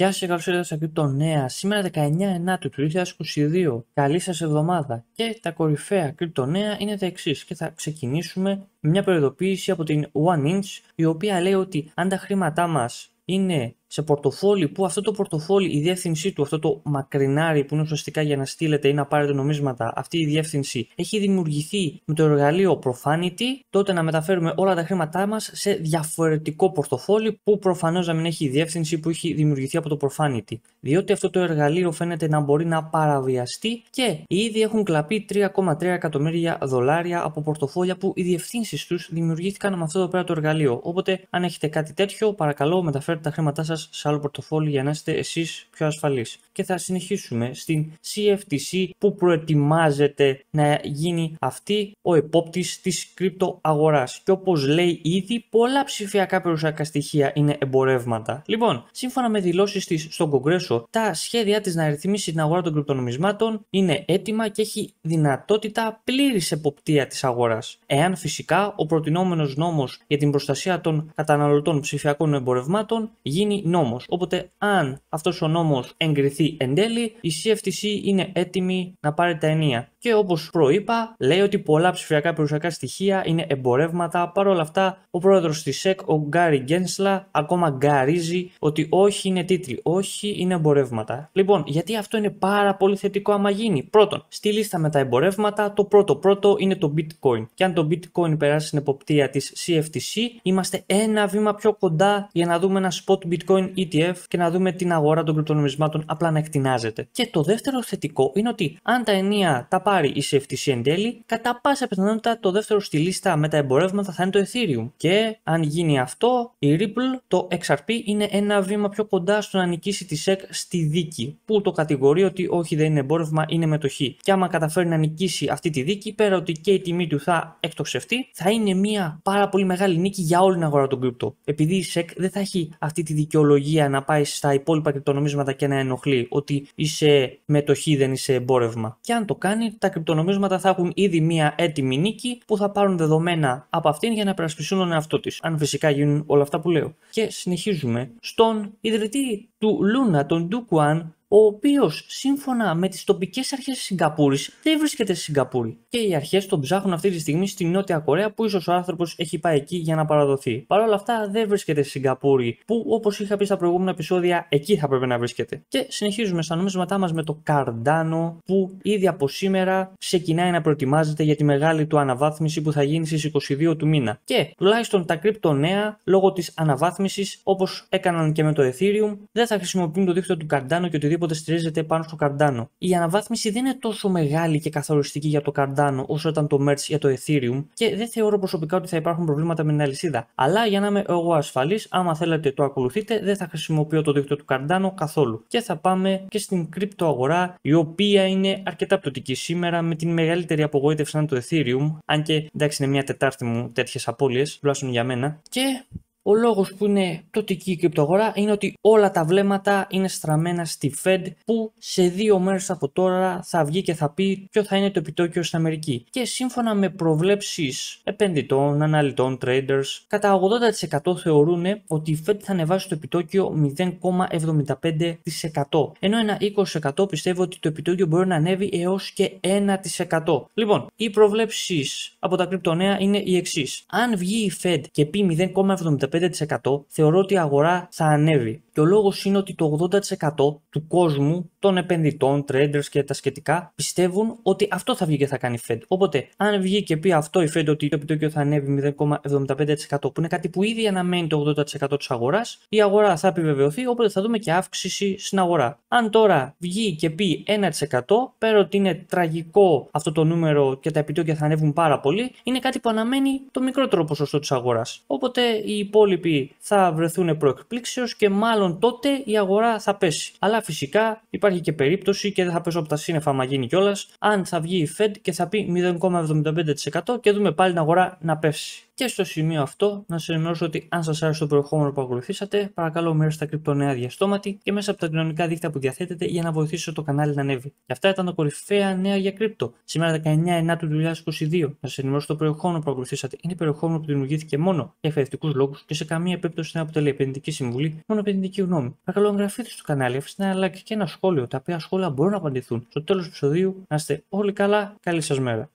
Γεια σας, και ήρθατε στο Νέα. Σήμερα 19 Ενάτου του 2022. Καλή σας εβδομάδα. Και τα κορυφαία Crypto Νέα είναι τα εξής και θα ξεκινήσουμε με μια προειδοποίηση από την One Inch η οποία λέει ότι αν τα χρήματά μας είναι σε πορτοφόλι που αυτό το πορτοφόλι, η διεύθυνσή του, αυτό το μακρινάρι που είναι ουσιαστικά για να στείλετε ή να πάρετε νομίσματα, αυτή η διεύθυνση έχει δημιουργηθεί με το εργαλείο Profanity, τότε να μεταφέρουμε όλα τα χρήματά μας σε διαφορετικό πορτοφόλι που προφανώς να μην έχει η διεύθυνση που έχει δημιουργηθεί από το Profanity. Διότι αυτό το εργαλείο φαίνεται να μπορεί να παραβιαστεί και ήδη έχουν κλαπεί 3,3 εκατομμύρια δολάρια από πορτοφόλια που οι διευθύνσεις τους δημιουργήθηκαν με αυτό εδώ πέρα το εργαλείο. Οπότε, αν έχετε κάτι τέτοιο, παρακαλώ μεταφέρετε τα χρήματά σας σε άλλο πορτοφόλι για να είστε εσείς πιο ασφαλείς. Και θα συνεχίσουμε στην CFTC που προετοιμάζεται να γίνει αυτή ο επόπτης της κρυπτοαγοράς. Και όπως λέει ήδη, πολλά ψηφιακά περιουσιακά στοιχεία είναι εμπορεύματα. Λοιπόν, σύμφωνα με δηλώσεις της στον Κογκρέσο, τα σχέδιά της να ρυθμίσει την αγορά των κρυπτονομισμάτων είναι έτοιμα και έχει δυνατότητα πλήρης εποπτείας της αγοράς Εάν φυσικά ο προτινόμενος νόμος για την προστασία των καταναλωτών ψηφιακών εμπορευμάτων γίνει νόμος. Οπότε αν αυτός ο νόμος εγκριθεί εν τέλει, η CFTC είναι έτοιμη να πάρει τα ενία. Και όπως προείπα, λέει ότι πολλά ψηφιακά περιουσιακά στοιχεία είναι εμπορεύματα. Παρ' όλα αυτά, ο πρόεδρος της ΣΕΚ, ο Γκάρι Γκένσλα, ακόμα γκαρίζει ότι όχι είναι τίτλοι, όχι είναι εμπορεύματα. Λοιπόν, γιατί αυτό είναι πάρα πολύ θετικό άμα γίνει. Πρώτον, στη λίστα με τα εμπορεύματα, το πρώτο πρώτο είναι το bitcoin. Και αν το bitcoin περάσει στην εποπτεία της CFTC, είμαστε ένα βήμα πιο κοντά για να δούμε ένα spot bitcoin bitcoin ETF και να δούμε την αγορά των κρυπτονομισμάτων απλά να εκτινάζεται. Και το δεύτερο θετικό είναι ότι αν τα ενία τα πάρει η CFTC εν τέλει, κατά πάσα πιθανότητα το δεύτερο στη λίστα με τα εμπορεύματα θα είναι το Ethereum. Και αν γίνει αυτό, η Ripple, το XRP είναι ένα βήμα πιο κοντά στο να νικήσει τη SEC στη δίκη, που το κατηγορεί ότι όχι δεν είναι εμπόρευμα, είναι μετοχή. Και άμα καταφέρει να νικήσει αυτή τη δίκη, πέρα ότι και η τιμή του θα εκτοξευτεί, θα είναι μια πάρα πολύ μεγάλη νίκη για όλη την αγορά των κρυπτο. Επειδή η SEC δεν θα έχει αυτή τη δικαιολογία να πάει στα υπόλοιπα κρυπτονομίσματα και να ενοχλεί ότι είσαι μετοχή, δεν είσαι εμπόρευμα. Και αν το κάνει, τα κρυπτονομίσματα θα έχουν ήδη μία έτοιμη νίκη που θα πάρουν δεδομένα από αυτήν για να περασπιστούν τον εαυτό της. Αν φυσικά γίνουν όλα αυτά που λέω. Και συνεχίζουμε στον ιδρυτή του Λούνα, τον Ντούκουαν, ο οποίος σύμφωνα με τις τοπικές αρχές της Σιγκαπούρης δεν βρίσκεται στη Σιγκαπούρη. Και οι αρχές τον ψάχνουν αυτή τη στιγμή στη Νότια Κορέα που ίσως ο άνθρωπος έχει πάει εκεί για να παραδοθεί. Παρ' όλα αυτά δεν βρίσκεται στη Σιγκαπούρη που όπως είχα πει στα προηγούμενα επεισόδια εκεί θα πρέπει να βρίσκεται. Και συνεχίζουμε στα νομίσματά μας με το Καρντάνο που ήδη από σήμερα ξεκινάει να προετοιμάζεται για τη μεγάλη του αναβάθμιση που θα γίνει στις 22 του μήνα. Και τουλάχιστον τα νέα λόγω της αναβάθμισης όπως έκαναν και με το Ethereum δεν θα χρησιμοποιούν το δίκτυο του Καρντάνο και οτιδήποτε οτιδήποτε στηρίζεται πάνω στο Cardano. Η αναβάθμιση δεν είναι τόσο μεγάλη και καθοριστική για το Cardano όσο ήταν το Merch για το Ethereum και δεν θεωρώ προσωπικά ότι θα υπάρχουν προβλήματα με την αλυσίδα. Αλλά για να είμαι εγώ ασφαλής, άμα θέλετε το ακολουθείτε, δεν θα χρησιμοποιώ το δίκτυο του Cardano καθόλου. Και θα πάμε και στην κρυπτοαγορά, η οποία είναι αρκετά πτωτική σήμερα με την μεγαλύτερη απογοήτευση σαν το Ethereum. Αν και εντάξει, είναι μια Τετάρτη μου τέτοιες απώλειες, τουλάχιστον για μένα. Και ο λόγος που είναι τοτική η κρυπτογορά είναι ότι όλα τα βλέμματα είναι στραμμένα στη Fed που σε δύο μέρες από τώρα θα βγει και θα πει ποιο θα είναι το επιτόκιο στην Αμερική. Και σύμφωνα με προβλέψεις επενδυτών, αναλυτών, traders, κατά 80% θεωρούν ότι η Fed θα ανεβάσει το επιτόκιο 0,75% ενώ ένα 20% πιστεύω ότι το επιτόκιο μπορεί να ανέβει έως και 1%. Λοιπόν, οι προβλέψεις από τα κρυπτονέα είναι οι εξής. Αν βγει η Fed και πει 0,75% θεωρώ ότι η αγορά θα ανέβει. Και ο λόγος είναι ότι το 80% του κόσμου, των επενδυτών, traders και τα σχετικά, πιστεύουν ότι αυτό θα βγει και θα κάνει η Fed. Οπότε, αν βγει και πει αυτό η Fed ότι το επιτόκιο θα ανέβει 0,75%, που είναι κάτι που ήδη αναμένει το 80% της αγοράς, η αγορά θα επιβεβαιωθεί, οπότε θα δούμε και αύξηση στην αγορά. Αν τώρα βγει και πει 1%, πέρα ότι είναι τραγικό αυτό το νούμερο και τα επιτόκια θα ανέβουν πάρα πολύ, είναι κάτι που αναμένει το μικρότερο ποσοστό της αγοράς. Οπότε, η υπόλοιποι υπόλοιποι θα βρεθούν προεκπλήξεως και μάλλον τότε η αγορά θα πέσει. Αλλά φυσικά υπάρχει και περίπτωση και δεν θα πέσω από τα σύννεφα μα γίνει κιόλας, αν θα βγει η Fed και θα πει 0,75% και δούμε πάλι την αγορά να πέσει. Και στο σημείο αυτό, να σας ενημερώσω ότι αν σας άρεσε το προηγούμενο που ακολουθήσατε, παρακαλώ μέρος στα κρυπτονέα διαστόματι και μέσα από τα κοινωνικά δίκτυα που διαθέτετε για να βοηθήσω το κανάλι να ανέβει. Και αυτά ήταν τα κορυφαία νέα για κρύπτο. Σήμερα 19 9 του 2022. Να σας ενημερώσω το περιεχόμενο που ακολουθήσατε. Είναι περιεχόμενο που δημιουργήθηκε μόνο για εκπαιδευτικού λόγους και σε καμία περίπτωση να αποτελεί επενδυτική συμβουλή, μόνο επενδυτική γνώμη. Παρακαλώ, εγγραφείτε στο κανάλι, αφήστε ένα like και ένα σχόλιο, τα οποία σχόλια μπορούν να απαντηθούν. Στο τέλος του επεισοδίου, να είστε όλοι καλά, καλή σας μέρα.